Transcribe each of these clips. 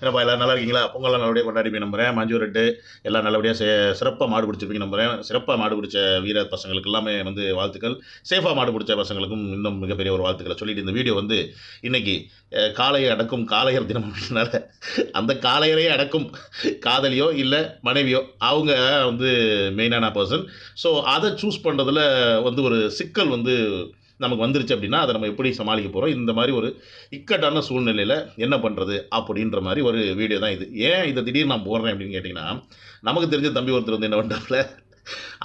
என்னப்பா எல்லாரும் நல்லா இருக்கீங்களா பொங்கலாம் நல்லபடியாக கொண்டாடிப்பீங்க நம்புகிறேன் மஞ்சு ரெட்டு எல்லாம் நல்லபடியாக சே சிறப்பாக மாடு பிடிச்சிருப்பீங்க நம்புகிறேன் சிறப்பாக மாடு பிடிச்ச வீர பசங்களுக்கு எல்லாமே வந்து வாழ்த்துக்கள் சேஃபாக மாடு பிடிச்ச பசங்களுக்கும் இன்னும் மிகப்பெரிய ஒரு வாழ்த்துக்களை சொல்லிட்டு இந்த வீடியோ வந்து இன்றைக்கி காலையை அடக்கும் காலையர் தினம் அப்படின்னால அந்த காளையரையே அடக்கும் காதலியோ இல்லை மனைவியோ அவங்க வந்து மெயினான பர்சன் ஸோ அதை சூஸ் பண்ணுறதுல வந்து ஒரு சிக்கல் வந்து நமக்கு வந்துருச்சு அப்படின்னா அதை நம்ம எப்படி சமாளிக்க போகிறோம் இந்த மாதிரி ஒரு இக்கட்டான சூழ்நிலையில் என்ன பண்ணுறது அப்படின்ற மாதிரி ஒரு வீடியோ தான் இது ஏன் இதை திடீர்னு நான் போடுறேன் அப்படின்னு கேட்டிங்கன்னா நமக்கு தெரிஞ்ச தம்பி ஒருத்தர் வந்து என்ன பண்ணுறாப்புல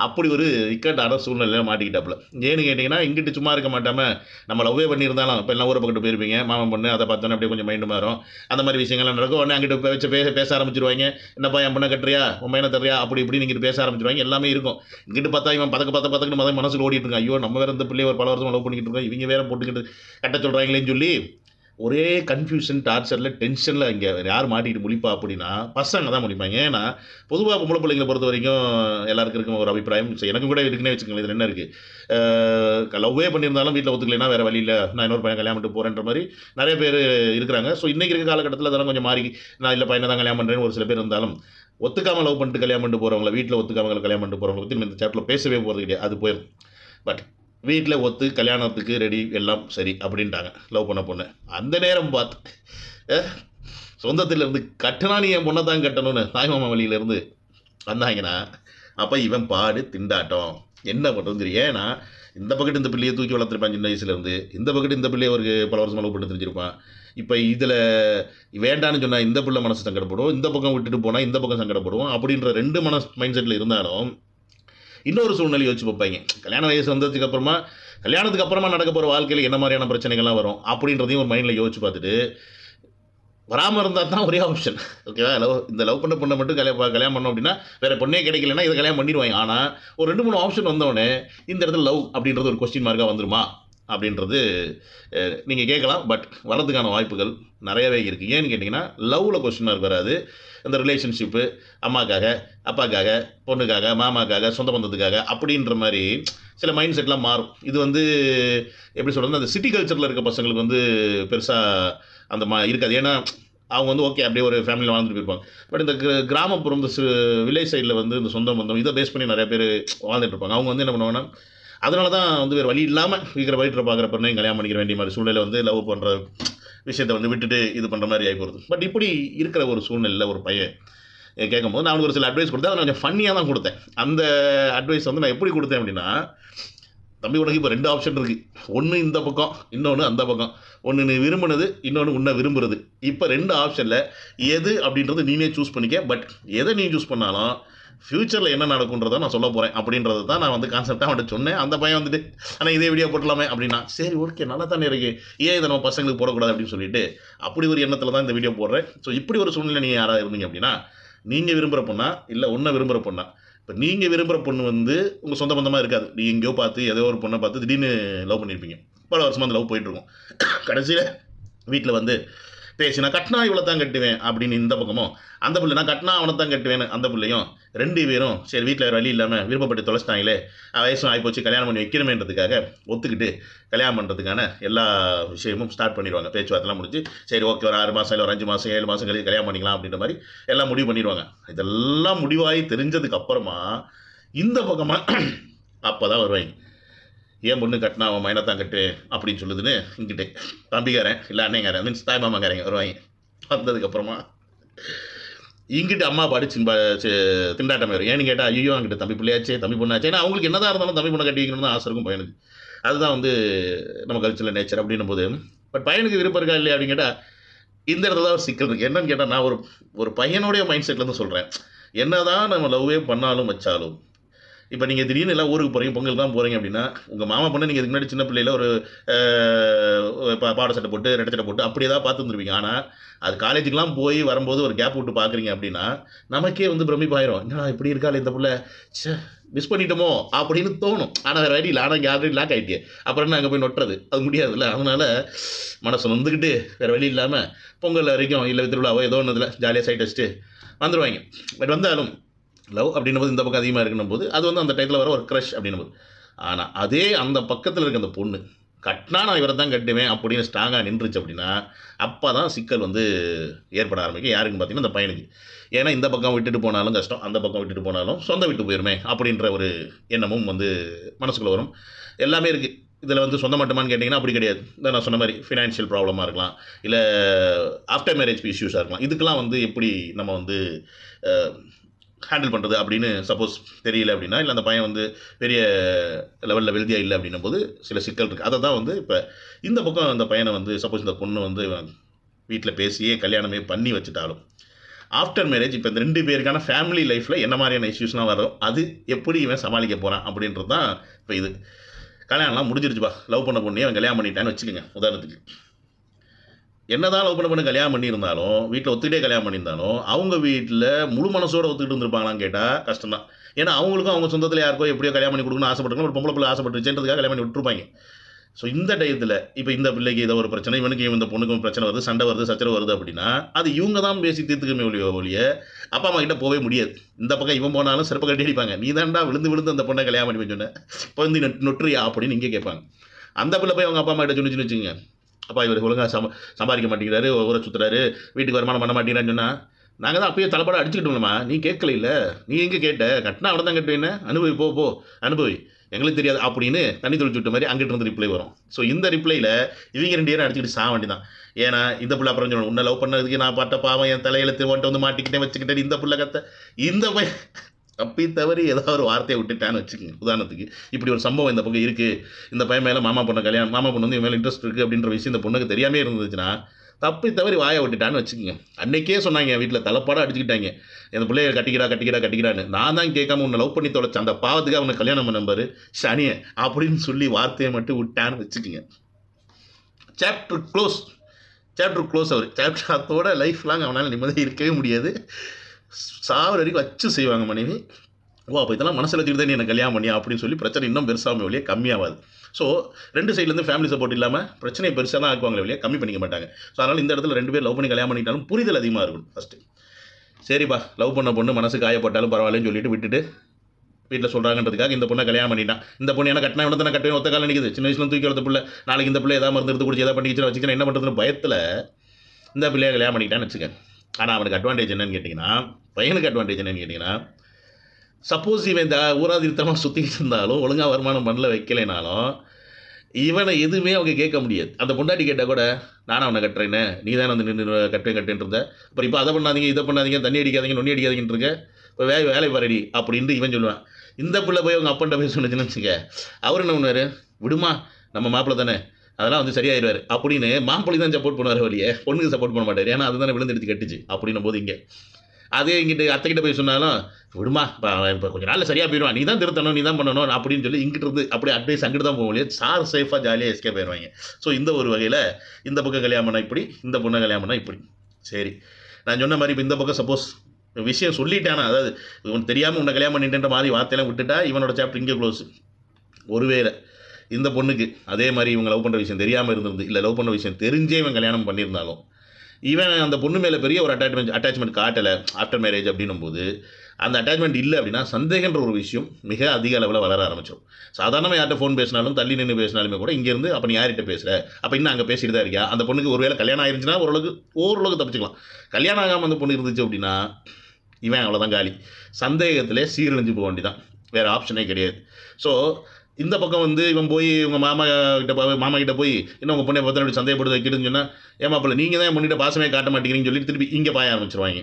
அப்படி ஒரு இக்கட்டான சூழ்நிலையில் மாட்டிக்கிட்டாப்புல ஏன்னு கேட்டிங்கன்னா இங்கிட்டு சும்மா இருக்க மாட்டாமல் நம்ம லவ்வே பண்ணியிருந்தாலும் இப்போ எல்லாம் ஊரை பக்கத்து போயிருப்பீங்க மாமன் பொண்ணு அதை பார்த்தோன்னே அப்படியே கொஞ்சம் மைண்டு மாறும் அந்த மாதிரி விஷயங்கள்லாம் நடக்கும் உடனே அங்கிட்டு வச்சு பேச பேச ஆரம்பிச்சிருவாங்க என்னப்பா என் பொண்ணை கட்டுறியா உன் பையனை தர்றியா அப்படி இப்படி இங்கிட்டு பேச ஆரம்பிச்சிருவாங்க எல்லாமே இருக்கும் இங்கிட்டு பார்த்தா இவன் பதக்க பார்த்த பதக்கன்னு மதம் மனசில் ஓடிட்டுருக்கான் ஐயோ நம்ம வேறு இந்த பிள்ளைய ஒரு பல வருஷம் லவ் பண்ணிக்கிட்டு இருக்கோம் இவங்க வேறு போட்டுக்கிட்டு கட்ட சொல்கிறாங்களேன்னு சொல்லி ஒரே கன்ஃபியூஷன் டார்ச்சரில் டென்ஷனில் இங்கே யார் மாட்டிக்கிட்டு முடிப்பா அப்படின்னா பசங்க தான் முடிப்பாங்க ஏன்னா பொதுவாக பொம்பளை பிள்ளைங்களை பொறுத்த வரைக்கும் எல்லாருக்கும் இருக்கும் ஒரு அபிப்பிராயம் எனக்கு கூட இருக்குன்னே வச்சுக்கோங்களேன் இதில் என்ன இருக்குது லவ்வே பண்ணியிருந்தாலும் வீட்டில் ஒத்துக்கலைன்னா வேறு வழியில் நான் இன்னொரு பையன் கல்யாணம் பண்ணிட்டு போகிறேன்ற மாதிரி நிறைய பேர் இருக்கிறாங்க ஸோ இன்றைக்கி இருக்க காலகட்டத்தில் அதெல்லாம் கொஞ்சம் மாறி நான் இல்லை பையனை தான் கல்யாணம் பண்ணுறேன்னு ஒரு சில பேர் இருந்தாலும் ஒத்துக்காமல் லவ் பண்ணிட்டு கல்யாணம் பண்ணிட்டு போகிறவங்கள வீட்டில் ஒத்துக்காமல் கல்யாணம் பண்ணிட்டு போகிறவங்க பற்றி நம்ம இந்த சேட்டில் பேசவே போகிறது கிடையாது அது போயிடும் பட் வீட்டில் ஒத்து கல்யாணத்துக்கு ரெடி எல்லாம் சரி அப்படின்ட்டாங்க லவ் பண்ண பொண்ணு அந்த நேரம் பார்த்து சொந்தத்திலேருந்து கட்டினா நீ என் பொண்ணை தான் கட்டணும்னு தாய்மாமா வழியிலேருந்து வந்தாங்கன்னா அப்போ இவன் பாடு திண்டாட்டம் என்ன பண்ணுறது தெரியும் ஏன்னா இந்த பக்கத்து இந்த பிள்ளையை தூக்கி வளர்த்துருப்பான் சின்ன வயசுலேருந்து இந்த பக்கத்து இந்த பிள்ளையை ஒரு பல வருஷம் அளவு பண்ணி தெரிஞ்சிருப்பான் இப்போ இதில் வேண்டான்னு சொன்னால் இந்த பிள்ளை மனசு சங்கடப்படும் இந்த பக்கம் விட்டுட்டு போனால் இந்த பக்கம் சங்கடப்படும் அப்படின்ற ரெண்டு மன மைண்ட் செட்டில் இருந்தாலும் இன்னொரு சூழ்நிலை வச்சு பார்ப்பாங்க கல்யாண வயசு வந்ததுக்கு அப்புறமா கல்யாணத்துக்கு அப்புறமா நடக்க போகிற வாழ்க்கையில் என்ன மாதிரியான பிரச்சனைகள்லாம் வரும் அப்படின்றதையும் ஒரு மைண்டில் யோசிச்சு பார்த்துட்டு வராமல் இருந்தால் தான் ஒரே ஆப்ஷன் ஓகேவா லவ் இந்த லவ் பண்ண பொண்ணை மட்டும் கல்யாணம் கல்யாணம் பண்ணோம் அப்படின்னா வேறு பொண்ணே கிடைக்கலன்னா இதை கல்யாணம் பண்ணிடுவாங்க ஆனால் ஒரு ரெண்டு மூணு ஆப்ஷன் வந்தோடனே இந்த இடத்துல லவ் அப்படின்றது ஒரு கொஸ்டின் மார்க்காக வந்துருமா அப்படின்றது நீங்கள் கேட்கலாம் பட் வர்றதுக்கான வாய்ப்புகள் நிறையவே இருக்குது ஏன்னு கேட்டிங்கன்னா லவ்வில் கொஸ்டின் மார்க் வராது இந்த ரிலேஷன்ஷிப்பு அம்மாக்காக அப்பாக்காக பொண்ணுக்காக மாமாக்காக சொந்த பந்தத்துக்காக அப்படின்ற மாதிரி சில மைண்ட் செட்லாம் மாறும் இது வந்து எப்படி சொல்கிறது அந்த சிட்டி கல்ச்சரில் இருக்க பசங்களுக்கு வந்து பெருசாக அந்த மா இருக்காது ஏன்னா அவங்க வந்து ஓகே அப்படியே ஒரு ஃபேமிலியில் வாழ்ந்துட்டு போயிருப்பாங்க பட் இந்த கிராமப்புறம் இந்த வில்லேஜ் சைடில் வந்து இந்த சொந்த பந்தம் இதை பேஸ் பண்ணி நிறைய பேர் வாழ்ந்துட்டு இருப்பாங்க அவங்க வந்து என்ன பண்ணுவாங்கன்னா அதனால தான் வந்து வேறு வழி இல்லாமல் இருக்கிற வழிட்டு பார்க்குற பெண்ணையும் கல்யாணம் பண்ணிக்கிற வேண்டிய மாதிரி சூழ்நிலை வந்து லவ் பண்ணுற விஷயத்தை வந்து விட்டுட்டு இது பண்ணுற மாதிரி ஆகி போகிறது பட் இப்படி இருக்கிற ஒரு சூழ்நிலையில் ஒரு பையன் கேட்கும்போது நான் அவனுக்கு ஒரு சில அட்வைஸ் கொடுத்தேன் அதை நான் கொஞ்சம் ஃபன்னியாக தான் கொடுத்தேன் அந்த அட்வைஸ் வந்து நான் எப்படி கொடுத்தேன் அப்படின்னா தம்பி உனக்கு இப்போ ரெண்டு ஆப்ஷன் இருக்குது ஒன்று இந்த பக்கம் இன்னொன்று அந்த பக்கம் ஒன்று நீ விரும்பினது இன்னொன்று உன்னை விரும்புகிறது இப்போ ரெண்டு ஆப்ஷனில் எது அப்படின்றது நீனே சூஸ் பண்ணிக்க பட் எதை நீ சூஸ் பண்ணாலும் ஃப்யூச்சரில் என்ன நடக்குன்றதை நான் சொல்ல போகிறேன் அப்படின்றது தான் நான் வந்து கான்செப்டாக அவன்கிட்ட சொன்னேன் அந்த பையன் வந்துட்டு ஆனால் இதே வீடியோ போட்டலாமே அப்படின்னா சரி ஓகே நல்லா தானே இருக்குது ஏன் இதை நம்ம பசங்களுக்கு போடக்கூடாது அப்படின்னு சொல்லிட்டு அப்படி ஒரு எண்ணத்தில் தான் இந்த வீடியோ போடுறேன் ஸோ இப்படி ஒரு சூழ்நிலை நீங்கள் யாராவது இருந்தீங்க அப்படின்னா நீங்கள் விரும்புகிற பொண்ணா இல்லை ஒன்றை விரும்புகிற பொண்ணா இப்போ நீங்கள் விரும்புகிற பொண்ணு வந்து உங்கள் சொந்த பந்தமாக இருக்காது நீ எங்கேயோ பார்த்து ஏதோ ஒரு பொண்ணை பார்த்து திடீர்னு லவ் பண்ணியிருப்பீங்க பல வருஷமாக அந்த லவ் போயிட்டுருக்கும் கடைசியில் வீட்டில் வந்து பேசினா கட்னா கட்டினா இவ்வளோ தான் கட்டுவேன் அப்படின்னு இந்த பக்கமும் அந்த பிள்ளை நான் கட்டினா அவனை தான் கட்டுவேன் அந்த பிள்ளையும் ரெண்டு பேரும் சரி வீட்டில் வழி இல்லாமல் விருப்பப்பட்டு தொலைச்சிட்டாங்களே வயசும் ஆகிப்போச்சு கல்யாணம் பண்ணி வைக்கணுமேன்றதுக்காக ஒத்துக்கிட்டு கல்யாணம் பண்ணுறதுக்கான எல்லா விஷயமும் ஸ்டார்ட் பண்ணிடுவாங்க பேச்சுவார்த்தைலாம் முடிஞ்சு சரி ஓகே ஒரு ஆறு மாதம் இல்லை ஒரு அஞ்சு மாதம் ஏழு மாதம் கழிச்சு கல்யாணம் பண்ணிக்கலாம் அப்படின்ற மாதிரி எல்லாம் முடிவு பண்ணிடுவாங்க இதெல்லாம் முடிவாகி தெரிஞ்சதுக்கு அப்புறமா இந்த பக்கமாக அப்போ தான் வருவாங்க ஏன் பொண்ணு கட்டினா அவன் மைனத்தான் கட்டு அப்படின்னு சொல்லுதுன்னு இங்கிட்டு தம்பிக்காரன் இல்லை அண்ணங்காரன் மீன்ஸ் தாய்மாமாக்காரங்க வருவாங்க வந்ததுக்கப்புறமா இங்கிட்டு அம்மா படிச்சு திண்டாட்டம் வரும் ஏன்னு கேட்டால் ஐயோ அங்கிட்ட தம்பி பிள்ளையாச்சே தம்பி பொண்ணாச்சு ஏன்னா அவங்களுக்கு என்னதான் இருந்தாலும் தம்பி பொண்ணை கட்டி வைக்கணும்னு ஆசை இருக்கும் பையனுக்கு அதுதான் வந்து நம்ம கல்ச்சரில் நேச்சர் அப்படின்னும் போது பட் பையனுக்கு விருப்பம் இருக்கா இல்லையா அப்படின்னு கேட்டால் இந்த இடத்துல தான் ஒரு சிக்கல் இருக்குது என்னன்னு கேட்டால் நான் ஒரு ஒரு பையனுடைய மைண்ட் செட்லேருந்து சொல்கிறேன் என்ன தான் நம்ம லவ்வே பண்ணாலும் வச்சாலும் இப்போ நீங்கள் திடீர்னு எல்லாம் ஊருக்கு போகிறீங்க பொங்கல் தான் போகிறீங்க அப்படின்னா உங்கள் மாமா பொண்ணு நீங்கள் இதுக்கு முன்னாடி சின்ன பிள்ளையில் ஒரு பாட சட்டை போட்டு ரெட்ட சட்டை போட்டு அப்படி ஏதாவது பார்த்து வந்துருப்பீங்க ஆனால் அது காலேஜுக்கெலாம் போய் வரும்போது ஒரு கேப் விட்டு பார்க்குறீங்க அப்படின்னா நமக்கே வந்து பிரமிப்பாயிரும் என்ன இப்படி இருக்காள் இந்த பிள்ளை சே மிஸ் பண்ணிட்டோமோ அப்படின்னு தோணும் ஆனால் வேறு வேடி இல்லை ஆனால் கேலரி லாக் ஆகிட்டு அப்புறம் என்ன அங்கே போய் நொட்டுறது அது முடியாதுல்ல அதனால் மனசு நொந்துக்கிட்டு வேறு வழி இல்லாமல் பொங்கல் வரைக்கும் இல்லை திருவிழாவோ ஏதோ ஒன்றுல ஜாலியாக சைட் வச்சுட்டு வந்துடுவாங்க பட் வந்தாலும் லவ் அப்படின்னும் போது இந்த பக்கம் அதிகமாக இருக்கணும் போது அது வந்து அந்த டைத்தில் வர ஒரு க்ரஷ் அப்படின்னும் போது ஆனால் அதே அந்த பக்கத்தில் இருக்க அந்த பொண்ணு கட்டினா நான் இவரை தான் கட்டுவேன் அப்படின்னு ஸ்ட்ராங்காக நின்றுச்சு அப்படின்னா அப்போ தான் சிக்கல் வந்து ஏற்பட ஆரம்பிக்கும் யாருக்குன்னு பார்த்தீங்கன்னா அந்த பையனுக்கு ஏன்னா இந்த பக்கம் விட்டுட்டு போனாலும் கஷ்டம் அந்த பக்கம் விட்டுட்டு போனாலும் சொந்த விட்டு போயிருமே அப்படின்ற ஒரு எண்ணமும் வந்து மனசுக்குள்ளே வரும் எல்லாமே இருக்குது இதில் வந்து சொந்த மட்டுமான்னு கேட்டிங்கன்னா அப்படி கிடையாது இந்த நான் சொன்ன மாதிரி ஃபினான்ஷியல் ப்ராப்ளமாக இருக்கலாம் இல்லை ஆஃப்டர் மேரேஜ் இஷ்யூஸாக இருக்கலாம் இதுக்கெல்லாம் வந்து எப்படி நம்ம வந்து ஹேண்டில் பண்ணுறது அப்படின்னு சப்போஸ் தெரியல அப்படின்னா இல்லை அந்த பையன் வந்து பெரிய லெவலில் வெல்தியாக இல்லை அப்படின்னும் போது சில சிக்கல் இருக்குது அதை தான் வந்து இப்போ இந்த பக்கம் அந்த பையனை வந்து சப்போஸ் இந்த பொண்ணு வந்து வீட்டில் பேசியே கல்யாணமே பண்ணி வச்சுட்டாலும் ஆஃப்டர் மேரேஜ் இப்போ இந்த ரெண்டு பேருக்கான ஃபேமிலி லைஃப்பில் என்ன மாதிரியான இஷ்யூஸ்லாம் வரும் அது எப்படி இவன் சமாளிக்க போகிறான் அப்படின்றது தான் இப்போ இது கல்யாணம்லாம் முடிஞ்சிருச்சுப்பா லவ் பண்ண பொண்ணு அவன் கல்யாணம் பண்ணிட்டான்னு வச்சுக்கோங்க உதாரணத்துக்கு என்னதான் லவ் பண்ண பண்ண கல்யாணம் பண்ணியிருந்தாலும் வீட்டில் ஒத்துக்கிட்டே கல்யாணம் பண்ணியிருந்தாலும் அவங்க வீட்டில் முழு மனசோட ஒத்துக்கிட்டு இருந்திருப்பாங்களான் கேட்டால் கஷ்டம் தான் ஏன்னா அவங்களுக்கும் அவங்க சொந்தத்தில் யாருக்கோ எப்படியோ கல்யாணம் பண்ணி கொடுக்கணும்னு ஆசைப்பட்டுருக்கணும் ஒரு பொம்பளை பிள்ளை ஆசைப்பட்டுருச்சுன்றதுக்காக கல்யாணம் பண்ணி விட்டுருப்பாங்க ஸோ இந்த டயத்தில் இப்போ இந்த பிள்ளைக்கு ஏதோ ஒரு பிரச்சனை இவனுக்கு இந்த பொண்ணுக்கும் பிரச்சனை வருது சண்டை வருது சச்சரவு வருது அப்படின்னா அது இவங்க தான் பேசி தீர்த்துக்கமே ஒழிய ஒழிய அப்பா அம்மா கிட்ட போகவே முடியாது இந்த பக்கம் இவன் போனாலும் சிறப்பு கட்டி அடிப்பாங்க நீ தான்டா விழுந்து விழுந்து அந்த பொண்ணை கல்யாணம் பண்ணி சொன்னேன் இப்போ வந்து நொட்டுறியா அப்படின்னு இங்கே கேட்பாங்க அந்த பிள்ளை போய் அவங்க அப்பா அம்மா கிட்ட சொன்னிச்சுன்னு வச்சுங்க அப்பா இவர் ஒழுங்காக சம சம்பாதிக்க மாட்டேங்கிறாரு ஊரை சுற்றுறாரு வீட்டுக்கு வருமானம் பண்ண மாட்டேங்கிறான்னு சொன்னால் நாங்கள் தான் அப்பயே தலைப்பட அடிச்சுக்கிட்டோம்லம்மா நீ கேட்கல இல்லை நீ எங்கே கேட்ட கட்டினா அவனை தான் கட்டுவேன்னு அனுபவி போ போ அனுபவி எங்களுக்கு தெரியாது அப்படின்னு தண்ணி தொழிச்சு விட்ட மாதிரி அங்கிட்டு இருந்து ரிப்ளை வரும் ஸோ இந்த ரிப்ளையில் இவங்க ரெண்டு பேரும் அடிச்சுக்கிட்டு சாக வேண்டிதான் ஏன்னா இந்த பிள்ளை அப்புறம் சொல்லணும் உன்னை லவ் பண்ணதுக்கு நான் பாட்ட பாவம் என் தலையில திருவாட்டை வந்து மாட்டிக்கிட்டே வச்சுக்கிட்டேன் இந்த பிள்ளை கத்த இந்த பையன் தப்பி தவறி ஏதாவது ஒரு வார்த்தையை விட்டுட்டான்னு வச்சுக்கோங்க உதாரணத்துக்கு இப்படி ஒரு சம்பவம் இந்த பக்கம் இருக்குது இந்த பையன் மேலே மாமா பொண்ணை கல்யாணம் மாமா பொண்ணு வந்து இவன் மேலே இன்ட்ரெஸ்ட் இருக்குது அப்படின்ற விஷயம் இந்த பொண்ணுக்கு தெரியாமே இருந்துச்சுன்னா தப்பி தவறி வாயை விட்டுட்டான்னு வச்சுக்கோங்க அன்றைக்கே சொன்னாங்க என் வீட்டில் தலைப்பாடாக அடிச்சுக்கிட்டாங்க என் பிள்ளைய கட்டிக்கிறா கட்டிக்கிறா கட்டிக்கிறான்னு நான் தான் கேட்காம உன்னை லவ் பண்ணி தொலைச்சேன் அந்த பாவத்துக்கு அவனை கல்யாணம் பண்ணம்பாரு சனியன் அப்படின்னு சொல்லி வார்த்தையை மட்டும் விட்டான்னு வச்சுக்கோங்க சாப்டர் க்ளோஸ் சாப்டர் க்ளோஸ் அவர் சாப்டர் அதோட லைஃப் லாங் அவனால் நிம்மதியாக இருக்கவே முடியாது சாவர வரைக்கும் வச்சு செய்வாங்க மனைவி ஓ அப்போ இதெல்லாம் மனசில் வச்சுட்டு தான் நீ எனக்கு கல்யாணம் பண்ணியா அப்படின்னு சொல்லி பிரச்சனை இன்னும் பெருசாக வழியே கம்மியாகாது ஸோ ரெண்டு சைட்லேருந்து ஃபேமிலி சப்போர்ட் இல்லாமல் பிரச்சனையை பெருசாக தான் ஆக்குவாங்களே வழியே கம்மி பண்ணிக்க மாட்டாங்க ஸோ அதனால் இந்த இடத்துல ரெண்டு பேர் லவ் பண்ணி கல்யாணம் பண்ணிட்டாலும் புரிதல் அதிகமாக இருக்கும் ஃபஸ்ட்டு சரிப்பா லவ் பண்ண பொண்ணு மனசு காயப்பட்டாலும் பரவாயில்லன்னு சொல்லிட்டு விட்டுட்டு வீட்டில் சொல்கிறாங்கன்றதுக்காக இந்த பொண்ணை கல்யாணம் பண்ணிட்டான் இந்த பொண்ணு என்ன கட்டினா இவனை தானே கட்டுவேன் ஒத்த காலம் நிற்கிது சின்ன வயசுலாம் தூக்கி வளர்த்த பிள்ளை நாளைக்கு இந்த பிள்ளை ஏதாவது மருந்து எடுத்து கொடுத்து ஏதாவது பண்ணிக்கிச்சு வச்சுக்கிறேன் என்ன பண்ணுறதுன்னு பயத்தில் இந்த பிள்ளையை கல்யாணம் பண்ணிக்கிட்டான்னு வச்சுக்கேன் ஆனால் அவனுக்கு அட்வான்டேஜ் என்னன்னு கேட்டிங்கன்னா பையனுக்கு அட்வான்டேஜ் என்னன்னு கேட்டிங்கன்னா சப்போஸ் இவன் இந்த ஊராதிருத்தமாக சுற்றிட்டு இருந்தாலும் ஒழுங்காக வருமானம் பண்ணல வைக்கலைனாலும் இவனை எதுவுமே அவங்க கேட்க முடியாது அந்த பொண்டாட்டி கேட்டால் கூட நானும் அவனை கட்டுறேன்னு நீ தானே வந்து நின்று கட்டுறேன் கட்டுன்றத அப்புறம் இப்போ அதை பண்ணாதீங்க இதை பண்ணாதீங்க தண்ணி அடிக்காதீங்க நொண்ணி அடிக்காதீங்கன்னு இப்போ வே வேலை பாருடி அப்படின்ட்டு இவன் சொல்லுவான் இந்த பிள்ளை போய் அவங்க அப்பன்ட்ட போய் சொன்னச்சுன்னு வச்சுக்க அவர் என்ன பண்ணுவார் விடுமா நம்ம மாப்பிள்ளை தானே அதெல்லாம் வந்து சரியாயிடுவார் அப்படின்னு மாப்பிள்ளை தான் சப்போர்ட் பண்ணுவார் வழியே பொண்ணுக்கு சப்போர்ட் பண்ண மாட்டார் ஏன்னா அதுதானே எடுத்து கட்டுச்சு அப்படின்னும் போது இங்கே அதே இங்கிட்டு அத்தைக்கிட்ட போய் சொன்னாலும் விடுமா இப்போ கொஞ்ச நாளில் சரியாக போயிடுவான் நீ தான் திருத்தணும் நீ தான் பண்ணணும் அப்படின்னு சொல்லி இங்கிட்டு இருந்து அப்படியே அட்வைஸ் அங்கிட்டு தான் போக முடியாது சார் சேஃபாக ஜாலியாக எஸ்கே போயிடுவாங்க ஸோ இந்த ஒரு வகையில் இந்த பக்கம் கல்யாணம் பண்ணால் இப்படி இந்த பொண்ணை கல்யாணம் இப்படி சரி நான் சொன்ன மாதிரி இப்போ இந்த பக்கம் சப்போஸ் விஷயம் சொல்லிட்டானா அதாவது இவன் தெரியாமல் உன்னை கல்யாணம் பண்ணிட்டேன்ற மாதிரி வார்த்தையெல்லாம் விட்டுட்டா இவனோட சாப்டர் இங்கே க்ளோஸ் ஒருவேளை இந்த பொண்ணுக்கு அதே மாதிரி இவங்க லவ் பண்ணுற விஷயம் தெரியாமல் இருந்திருந்து இல்லை லவ் பண்ணுற விஷயம் தெரிஞ்சே இவன் கல்யாணம் பண்ணியிருந்தாலும் ஈவன் அந்த பொண்ணு மேலே பெரிய ஒரு அட்டாச்மெண்ட் அட்டாச்மெண்ட் காட்டலை ஆஃப்டர் மேரேஜ் அப்படின்னும் போது அந்த அட்டாச்மெண்ட் இல்லை அப்படின்னா சந்தேகன்ற ஒரு விஷயம் மிக அதிக அளவில் வளர ஆரம்பிச்சிடும் சாதாரணமாக யார்கிட்ட ஃபோன் பேசினாலும் தள்ளி நின்று பேசினாலுமே கூட இங்கேருந்து அப்போ நீ யார்கிட்ட பேசுகிற அப்போ இன்னும் அங்கே பேசிட்டு தான் இருக்கியா அந்த பொண்ணுக்கு ஒரு வேளை கல்யாணம் ஆயிருந்துச்சுன்னா ஓரளவுக்கு ஓரளவுக்கு தப்பிச்சுக்கலாம் கல்யாணம் ஆகாமல் அந்த பொண்ணு இருந்துச்சு அப்படின்னா இவன் அவ்வளோதான் காலி சந்தேகத்திலே சீரழிஞ்சு போக வேண்டிதான் வேறு ஆப்ஷனே கிடையாது ஸோ இந்த பக்கம் வந்து இவன் போய் உங்கள் மாமா கிட்ட போய் மாமா கிட்ட போய் என்ன உங்கள் பொண்ணை பார்த்தா அப்படி சந்தேகப்படுத்த வைக்கிட்டுன்னு சொன்னால் பிள்ளை நீங்கள் தான் முன்னிட்ட பாசமே காட்ட மாட்டேங்கிறீங்கன்னு சொல்லி திருப்பி இங்கே பாய ஆரம்பிச்சிருவாங்க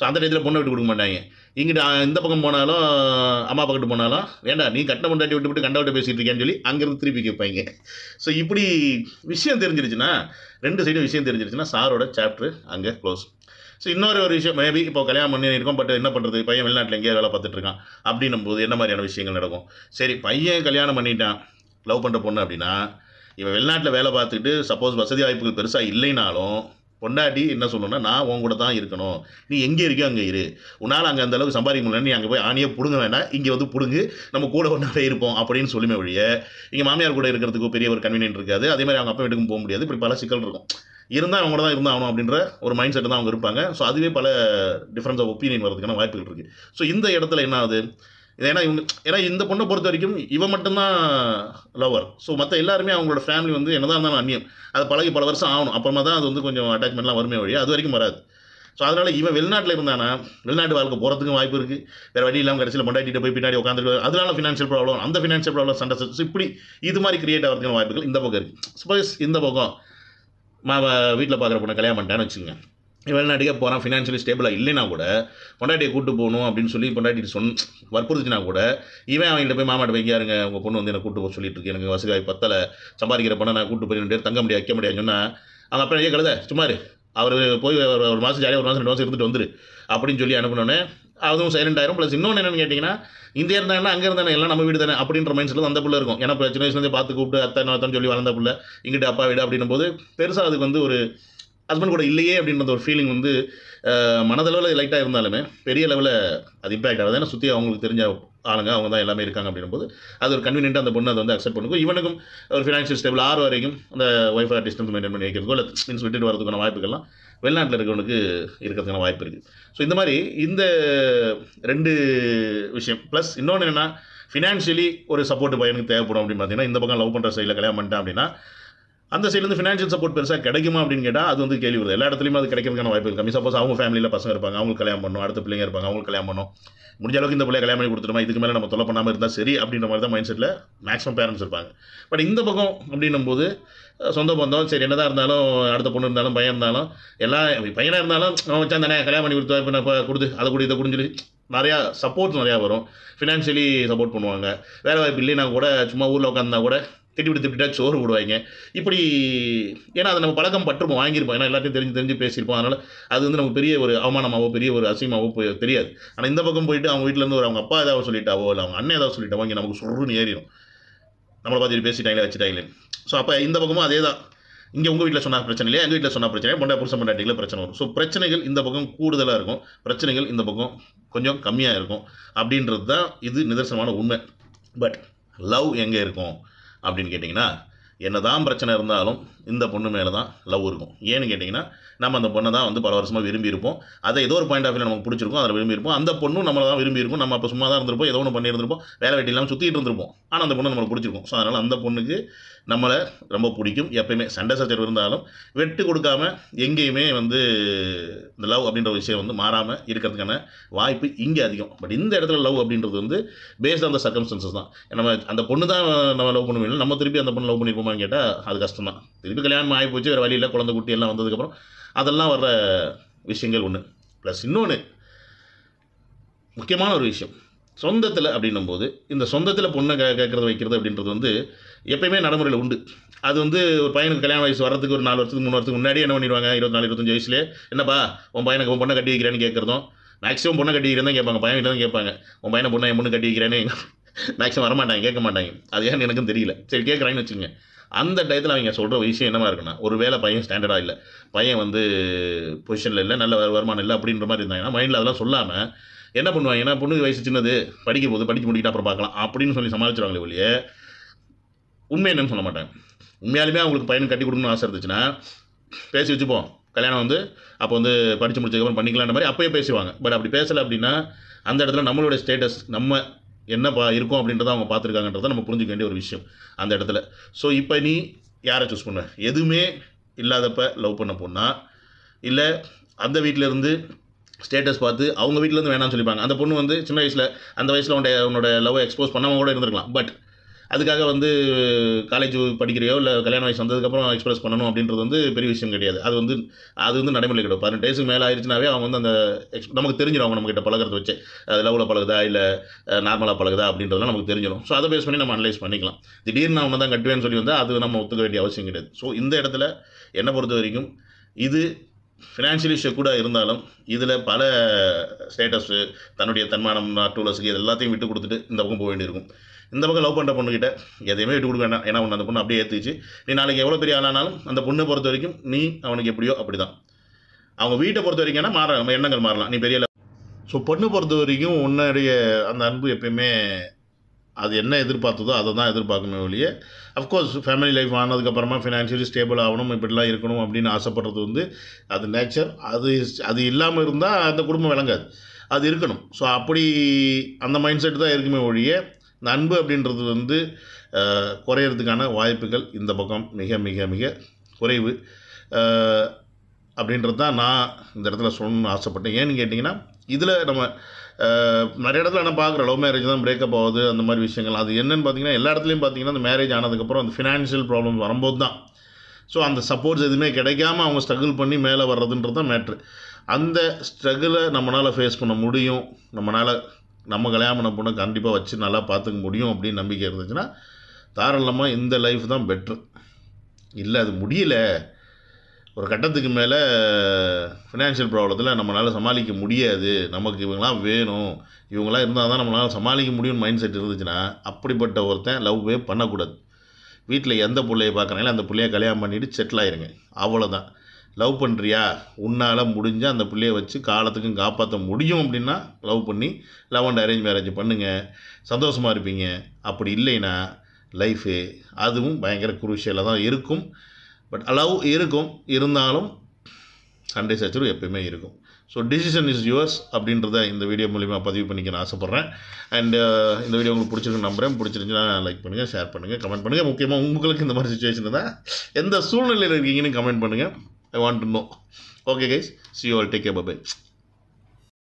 ஸோ அந்த டைத்தில் பொண்ணை விட்டு கொடுக்க மாட்டாங்க இங்கிட்ட இந்த பக்கம் போனாலும் அம்மா பக்கத்து போனாலும் வேண்டாம் நீ கட்ட முண்டாட்டி விட்டு விட்டு கண்ட விட்டு பேசிகிட்டு இருக்கேன்னு சொல்லி அங்கேருந்து திருப்பி கேட்பாங்க ஸோ இப்படி விஷயம் தெரிஞ்சிருச்சுன்னா ரெண்டு சைடும் விஷயம் தெரிஞ்சிருச்சுன்னா சாரோட சாப்டர் அங்கே க்ளோஸ் ஸோ இன்னொரு ஒரு விஷயம் மேபி இப்போ கல்யாணம் பண்ணி இருக்கோம் பட் என்ன பண்ணுறது பையன் வெளிநாட்டில் எங்கேயோ வேலை பார்த்துட்டு இருக்கான் அப்படின்னும் போது என்ன மாதிரியான விஷயங்கள் நடக்கும் சரி பையன் கல்யாணம் பண்ணிட்டான் லவ் பண்ணுற பொண்ணு அப்படின்னா இவன் வெளிநாட்டில் வேலை பார்த்துக்கிட்டு சப்போஸ் வசதி வாய்ப்புகள் பெருசாக இல்லைனாலும் பொண்டாட்டி என்ன சொல்லணும்னா நான் உன் கூட தான் இருக்கணும் நீ எங்கே இருக்கியோ அங்கே இரு உன்னால் அங்கே அந்தளவுக்கு சம்பாதிக்க முடியலன்னு நீ அங்கே போய் ஆணியே பிடுங்க வேண்டாம் இங்கே வந்து பிடுங்கு நம்ம கூட ஒன்றாவே இருப்போம் அப்படின்னு சொல்லுமே வழியே இங்கே மாமியார் கூட இருக்கிறதுக்கு பெரிய ஒரு கன்வீனியன்ட் இருக்காது அதே மாதிரி அவங்க அப்பா வீட்டுக்கும் போக முடியாது இப்படி பல சிக்கல் இருக்கும் இருந்தால் அவங்க தான் இருந்தால் ஆகணும் அப்படின்ற ஒரு மைண்ட் செட்டு தான் அவங்க இருப்பாங்க ஸோ அதுவே பல டிஃப்ரென்ஸ் ஆஃப் ஒப்பீனியன் வரதுக்கான வாய்ப்புகள் இருக்குது ஸோ இந்த இடத்துல என்ன ஆகுது ஏன்னா இவங்க ஏன்னா இந்த பொண்ணை பொறுத்த வரைக்கும் இவன் மட்டும்தான் லவர் ஸோ மற்ற எல்லாருமே அவங்களோட ஃபேமிலி வந்து என்னதான் இருந்தாலும் அந்நியம் அது பழகி பல வருஷம் ஆகணும் அப்புறமா தான் அது வந்து கொஞ்சம் அட்டாச்மெண்ட்லாம் வருமே வழி அது வரைக்கும் வராது ஸோ அதனால் இவன் வெளிநாட்டில் இருந்தானா வெளிநாட்டு வாழ்க்கை போகிறதுக்கும் வாய்ப்பு இருக்குது வேறு வழி இல்லாமல் கடைசியில் மொண்டாட்டிட்டு போய் பின்னாடி உட்காந்துருக்கு அதனால ஃபினான்ஷியல் ப்ராப்ளம் அந்த ஃபினான்ஷியல் ப்ராப்ளம் சண்டை இப்படி இது மாதிரி கிரியேட் ஆகிறதுக்கான வாய்ப்புகள் இந்த பக்கம் இருக்குது சப்போஸ் இந்த பக்கம் வீட்டில் பார்க்குற பொண்ணை கல்யாணம் பண்ணிட்டேன்னு வச்சுக்கோங்க வெளிநாட்டுக்கே போகிறான் ஃபினான்ஷியலி ஸ்டேபிளாக இல்லைனா கூட பொண்டாட்டியை கூட்டு போகணும் அப்படின்னு சொல்லி பொண்டாட்டி சொன் வற்புறுத்தினா கூட இவன் அவங்கள்ட்ட போய் மாமாட்ட போய் யாருங்க உங்கள் பொண்ணு வந்து என்னை கூட்டு போக சொல்லிட்டு இருக்கு எனக்கு வசதி பத்தலை சம்பாதிக்கிற பொண்ணை நான் கூட்டு போய் ரெண்டு தங்க முடியாது வைக்க முடியாதுன்னு சொன்னால் அவங்க அப்போ ஏன் கழுத சும்மாரு அவர் போய் ஒரு மாதம் ஜாலியாக ஒரு மாதம் ரெண்டு மாதம் இருந்துட்டு வந்துரு அப்படின்னு சொல்லி அனுப்பினோன்னே அதுவும் சைலண்ட் ஆயிரும் ப்ளஸ் இன்னொன்று என்னென்னு கேட்டிங்கன்னா இங்கே இருந்தாங்கன்னா அங்கே இருந்தானே எல்லாம் நம்ம வீடு தானே அப்படின்ற மைண்ட் செட்டில் அந்த பிள்ளை இருக்கும் ஏன்னா சின்ன வயசுலேருந்து பார்த்து கூப்பிட்டு அத்தை நான் சொல்லி வளர்ந்த பிள்ளை இங்கிட்ட அப்பா வீடு அப்படின்னு போது பெருசாக அதுக்கு வந்து ஒரு ஹஸ்பண்ட் கூட இல்லையே அப்படின்ற ஒரு ஃபீலிங் வந்து மனதளவில் லைட்டாக இருந்தாலுமே பெரிய லெவலில் அது இம்பேக்ட் ஆகுது ஏன்னா சுற்றி அவங்களுக்கு தெரிஞ்ச ஆளுங்க அவங்க தான் எல்லாமே இருக்காங்க அப்படின்னும்போது அது ஒரு கன்வீனியன்ட்டாக அந்த பொண்ணு அதை வந்து அக்செப்ட் பண்ணுக்கும் இவனுக்கும் ஒரு ஃபினான்ஷியல் ஸ்டேபிள் ஆறு வரைக்கும் அந்த ஒய்ஃபை டிஸ்டன்ஸ் மெயின்டைன் பண்ணி வைக்கிறதுக்கோ இல்லை மீன்ஸ் விட்டுட்டு வரதுக்கான வாய்ப்புகள்லாம் வெளிநாட்டில் இருக்கவனுக்கு இருக்கிறதுக்கான வாய்ப்பு இருக்குது ஸோ இந்த மாதிரி இந்த ரெண்டு விஷயம் ப்ளஸ் இன்னொன்று என்னென்னா ஃபினான்ஷியலி ஒரு சப்போர்ட் பையனுக்கு தேவைப்படும் அப்படின்னு பார்த்தீங்கன்னா இந்த பக்கம் லவ் பண்ணுற சைடில் கல்யாணம் பண்ணிட்டேன் அப்படின்னா அந்த சைட்லேருந்து ஃபினான்ஷியல் சப்போர்ட் பெருசாக கிடைக்குமா அப்படின்னு கேட்டால் அது வந்து கேள்வி வருது எல்லா இடத்துலையுமே அது கிடைக்கிறதுக்கான வாய்ப்பு கம்மி சப்போஸ் அவங்க ஃபேமிலியில் பசங்க இருப்பாங்க அவங்க கல்யாணம் பண்ணணும் அடுத்த பிள்ளைங்க இருப்பாங்க அவங்களுக்கு கல்யாணம் பண்ணணும் முடிஞ்ச அளவுக்கு இந்த பிள்ளை கல்யாணம் பண்ணி கொடுத்துருமா இதுக்கு மேலே நம்ம தொலை பண்ணாமல் இருந்தால் சரி அப்படின்ற மாதிரி தான் மைண்ட் செட்டில் மேக்ஸிமம் பேரண்ட்ஸ் இருப்பாங்க பட் இந்த பக்கம் அப்படின்னும் போது சொந்த பந்தம் சரி தான் இருந்தாலும் அடுத்த பொண்ணு இருந்தாலும் பையன் இருந்தாலும் எல்லா பையனாக இருந்தாலும் அவன் வச்சா தானே கல்யாணம் பண்ணி கொடுத்து இப்போ நான் கொடுத்து அதை கூட இதை குடிஞ்சு நிறையா சப்போர்ட் நிறையா வரும் ஃபினான்ஷியலி சப்போர்ட் பண்ணுவாங்க வேலை வாய்ப்பு இல்லைன்னா கூட சும்மா ஊரில் உட்காந்துனா கூட விட்டு திட்டிட்டு சோறு போடுவாங்க இப்படி ஏன்னா அதை நம்ம பழக்கம் பட்டுருப்போம் வாங்கியிருப்போம் ஏன்னா எல்லாத்தையும் தெரிஞ்சு தெரிஞ்சு பேசியிருப்போம் அதனால் அது வந்து நமக்கு பெரிய ஒரு அவமானமாகவோ பெரிய ஒரு அசிங்கமாவோ போய் தெரியாது ஆனால் இந்த பக்கம் போயிட்டு அவங்க வீட்டிலேருந்து ஒரு அவங்க அப்பா ஏதாவது சொல்லிட்டாவோ இல்லை அவங்க அண்ணன் ஏதாவது சொல்லிட்டாவோ இங்கே நமக்கு சொல்லுன்னு ஏறிடும் நம்மளை பார்த்துட்டு பேசிட்டாங்களே வச்சுட்டாங்களே ஸோ அப்போ இந்த பக்கமும் அதே தான் இங்கே உங்கள் வீட்டில் சொன்னால் பிரச்சனை இல்லையா எங்கள் வீட்டில் சொன்னால் பிரச்சனை பொண்டா புருஷ பொண்டாட்டிகள பிரச்சனை வரும் ஸோ பிரச்சனைகள் இந்த பக்கம் கூடுதலாக இருக்கும் பிரச்சனைகள் இந்த பக்கம் கொஞ்சம் கம்மியாக இருக்கும் அப்படின்றது தான் இது நிதர்சனமான உண்மை பட் லவ் எங்கே இருக்கும் அப்படின்னு கேட்டிங்கன்னா என்ன தான் பிரச்சனை இருந்தாலும் இந்த பொண்ணு மேலே தான் லவ் இருக்கும் ஏன்னு கேட்டிங்கன்னா நம்ம அந்த பொண்ணை தான் வந்து பல வருஷமாக விரும்பியிருப்போம் அதை ஏதோ ஒரு பாயிண்ட் ஆஃப் வியூ நமக்கு பிடிச்சிருக்கும் அதில் விரும்பியிருப்போம் அந்த பொண்ணும் நம்மளை தான் விரும்பியிருக்கும் நம்ம அப்போ சும்மா தான் இருந்திருப்போம் ஏதோ ஒன்று பண்ணியிருந்திருப்போம் வேலை வெட்டி இல்லாமல் சுற்றிட்டு இருந்திருப்போம் ஆனால் அந்த பொண்ணு நம்மளுக்கு பிடிச்சிருக்கும் ஸோ அதனால் அந்த பொண்ணுக்கு நம்மளை ரொம்ப பிடிக்கும் எப்பயுமே சண்டை சச்சரவு இருந்தாலும் வெட்டு கொடுக்காம எங்கேயுமே வந்து இந்த லவ் அப்படின்ற ஒரு விஷயம் வந்து மாறாமல் இருக்கிறதுக்கான வாய்ப்பு இங்கே அதிகம் பட் இந்த இடத்துல லவ் அப்படின்றது வந்து பேஸ்ட் ஆன் த சர்க்கம்ஸ்டன்சஸ் தான் நம்ம அந்த பொண்ணு தான் நம்ம லவ் பண்ணுவோம் நம்ம திருப்பி அந்த பொண்ணு லவ் பண்ணியிருப்போமான்னு கேட்டால் அது கஷ்டம் தான் திருப்பி கல்யாணம் ஆகி போச்சு வேறு வழியில் குழந்தை குட்டி எல்லாம் வந்ததுக்கப்புறம் அதெல்லாம் வர்ற விஷயங்கள் ஒன்று ப்ளஸ் இன்னொன்று முக்கியமான ஒரு விஷயம் சொந்தத்தில் அப்படின்னும் போது இந்த சொந்தத்தில் பொண்ணை கே கேட்குறது வைக்கிறது அப்படின்றது வந்து எப்பயுமே நடைமுறையில் உண்டு அது வந்து ஒரு பையனுக்கு கல்யாண வயசு வரதுக்கு ஒரு நாலு வருஷத்துக்கு மூணு வருஷத்துக்கு முன்னாடி என்ன பண்ணிடுவாங்க இருபத்தி நாலு இருபத்தஞ்சு வயசுலேயே என்னப்பா உன் பையனுக்கு உன் பொண்ணை கட்டி வைக்கிறேன்னு கேட்குறதும் மேக்ஸிமம் பொண்ணை கட்டி வைக்கிறேன் கேட்பாங்க பையன் தான் கேட்பாங்க உன் பையனை பொண்ணை என் பொண்ணு கட்டி வைக்கிறேன்னு மேக்ஸிமம் வரமாட்டாங்க கேட்க மாட்டாங்க அது ஏன்னு எனக்கும் தெரியல சரி கேட்குறாங்கன்னு வச்சுங்க அந்த டயத்தில் அவங்க சொல்கிற விஷயம் என்னமா இருக்குன்னா ஒரு வேளை பையன் ஸ்டாண்டர்டாக இல்லை பையன் வந்து பொசிஷனில் இல்லை நல்ல வருமானம் இல்லை அப்படின்ற மாதிரி இருந்தாங்கன்னா மைண்டில் அதெல்லாம் சொல்லாமல் என்ன பண்ணுவாங்க ஏன்னா பொண்ணுக்கு வயசு சின்னது படிக்க போது படிக்க முடிக்கிட்டு அப்புறம் பார்க்கலாம் அப்படின்னு சொல்லி சமாளிச்சிருவாங்களே ஒழிய உண்மை என்னன்னு சொல்ல மாட்டேன் உண்மையாலுமே அவங்களுக்கு பையனுக்கு கட்டி கொடுக்கணும்னு ஆசை இருந்துச்சுன்னா பேசி வச்சுப்போம் கல்யாணம் வந்து அப்போ வந்து படித்து முடிச்சதுக்கப்புறம் பண்ணிக்கலான்ற மாதிரி அப்போயே பேசுவாங்க பட் அப்படி பேசலை அப்படின்னா அந்த இடத்துல நம்மளுடைய ஸ்டேட்டஸ் நம்ம என்ன பா இருக்கும் அப்படின்றத அவங்க பார்த்துருக்காங்கன்றத நம்ம புரிஞ்சுக்க வேண்டிய ஒரு விஷயம் அந்த இடத்துல ஸோ இப்போ நீ யாரை சூஸ் பண்ண எதுவுமே இல்லாதப்ப லவ் பண்ண போனால் இல்லை அந்த வீட்டிலேருந்து ஸ்டேட்டஸ் பார்த்து அவங்க வீட்டிலேருந்து வேணாம்னு சொல்லிப்பாங்க அந்த பொண்ணு வந்து சின்ன வயசில் அந்த வயசில் அவனுடைய அவனோட லவ் எக்ஸ்போஸ் பண்ணாமல் கூட இருந்திருக்கலாம் பட் அதுக்காக வந்து காலேஜ் படிக்கிறையோ இல்லை கல்யாண வயசு வந்ததுக்கப்புறம் எக்ஸ்பிரஸ் பண்ணணும் அப்படின்றது வந்து பெரிய விஷயம் கிடையாது அது வந்து அது வந்து நடைமுறை கிடையாது பதினெட்டு வயசுக்கு மேலே ஆயிடுச்சுனாவே அவங்க வந்து அந்த எக்ஸ் நமக்கு தெரிஞ்சிடும் அவங்க நம்மகிட்ட பழகிறத வச்சு அது லெவலில் பழகுதா இல்லை நார்மலாக பழகுதா அப்படின்றதுலாம் நமக்கு தெரிஞ்சிடும் ஸோ அதை பேஸ் பண்ணி நம்ம அனலைஸ் பண்ணிக்கலாம் திடீர்னு அவனை தான் கட்டுவேன்னு சொல்லி வந்தால் அது நம்ம ஒத்துக்க வேண்டிய அவசியம் கிடையாது ஸோ இந்த இடத்துல என்னை பொறுத்த வரைக்கும் இது ஃபினான்ஷியல் இஷ்யூ கூட இருந்தாலும் இதில் பல ஸ்டேட்டஸு தன்னுடைய தன்மானம் டூலஸுக்கு இது எல்லாத்தையும் விட்டு கொடுத்துட்டு இந்த பக்கம் போக வேண்டியிருக்கும் இந்த பக்கம் லவ் பண்ணுற பொண்ணுக்கிட்ட எதையுமே விட்டு கொடுக்க வேண்டாம் ஏன்னா ஒன்று அந்த பொண்ணு அப்படியே ஏற்றிச்சு நீ நாளைக்கு எவ்வளோ பெரிய ஆளானாலும் அந்த பொண்ணை பொறுத்த வரைக்கும் நீ அவனுக்கு எப்படியோ அப்படி தான் அவங்க வீட்டை பொறுத்த வரைக்கும்னா மாற நம்ம எண்ணங்கள் மாறலாம் நீ பெரிய ஸோ பொண்ணு பொறுத்த வரைக்கும் உன்னுடைய அந்த அன்பு எப்பயுமே அது என்ன எதிர்பார்த்ததோ அதை தான் எதிர்பார்க்கணும் வழியே அஃப்கோர்ஸ் ஃபேமிலி லைஃப் ஆனதுக்கப்புறமா ஃபினான்ஷியலி ஸ்டேபிள் ஆகணும் இப்படிலாம் இருக்கணும் அப்படின்னு ஆசைப்படுறது வந்து அது நேச்சர் அது அது இல்லாமல் இருந்தால் அந்த குடும்பம் விளங்காது அது இருக்கணும் ஸோ அப்படி அந்த மைண்ட் செட் தான் இருக்குமே ஒழிய இந்த அன்பு அப்படின்றது வந்து குறையிறதுக்கான வாய்ப்புகள் இந்த பக்கம் மிக மிக மிக குறைவு அப்படின்றது தான் நான் இந்த இடத்துல சொல்லணும்னு ஆசைப்பட்டேன் ஏன்னு கேட்டிங்கன்னா இதில் நம்ம நிறைய இடத்துல நான் பார்க்குற லவ் மேரேஜ் தான் பிரேக்கப் ஆகுது அந்த மாதிரி விஷயங்கள் அது என்னென்னு பார்த்தீங்கன்னா எல்லா இடத்துலையும் பார்த்தீங்கன்னா அந்த மேரேஜ் ஆனதுக்கப்புறம் அந்த ஃபினான்ஷியல் ப்ராப்ளம் வரும்போது தான் ஸோ அந்த சப்போர்ட்ஸ் எதுவுமே கிடைக்காம அவங்க ஸ்ட்ரகிள் பண்ணி மேலே வர்றதுன்றது தான் மேட்ரு அந்த ஸ்ட்ரகிளை நம்மளால் ஃபேஸ் பண்ண முடியும் நம்மளால் நம்ம கல்யாணம் பண்ண பொண்ணை கண்டிப்பாக வச்சு நல்லா பார்த்துக்க முடியும் அப்படின்னு நம்பிக்கை இருந்துச்சுன்னா தாராளமாக இந்த லைஃப் தான் பெட்ரு இல்லை அது முடியல ஒரு கட்டத்துக்கு மேலே ஃபினான்ஷியல் ப்ராப்ளத்தில் நம்மளால் சமாளிக்க முடியாது நமக்கு இவங்களாம் வேணும் இவங்களாம் இருந்தால் தான் நம்மளால் சமாளிக்க முடியும்னு மைண்ட் செட் இருந்துச்சுன்னா அப்படிப்பட்ட ஒருத்தன் லவ்வே பண்ணக்கூடாது வீட்டில் எந்த பிள்ளைய பார்க்குறாங்களோ அந்த பிள்ளைய கல்யாணம் பண்ணிவிட்டு செட்டில் ஆயிருங்க அவ்வளோதான் லவ் பண்ணுறியா உன்னால் முடிஞ்ச அந்த பிள்ளைய வச்சு காலத்துக்கும் காப்பாற்ற முடியும் அப்படின்னா லவ் பண்ணி லவ் அண்ட் அரேஞ்ச் மேரேஜ் பண்ணுங்கள் சந்தோஷமாக இருப்பீங்க அப்படி இல்லைன்னா லைஃபு அதுவும் பயங்கர குருஷியலாக தான் இருக்கும் பட் லவ் இருக்கும் இருந்தாலும் சண்டே சச்சரவு எப்பயுமே இருக்கும் ஸோ டிசிஷன் இஸ் யுவர்ஸ் அப்படின்றத இந்த வீடியோ மூலிமா பதிவு பண்ணிக்க நான் ஆசைப்பட்றேன் அண்டு uh, இந்த வீடியோ உங்களுக்கு பிடிச்சிருக்கு நம்புறேன் பிடிச்சிருந்துச்சுன்னா லைக் பண்ணுங்கள் ஷேர் பண்ணுங்கள் கமெண்ட் பண்ணுங்கள் முக்கியமாக உங்களுக்கு இந்த மாதிரி சுச்சுவேஷன் தான் எந்த சூழ்நிலையில் இருக்கீங்கன்னு கமெண்ட் பண்ணுங்கள் I want to know. Okay guys, see you all. Take care. Bye-bye.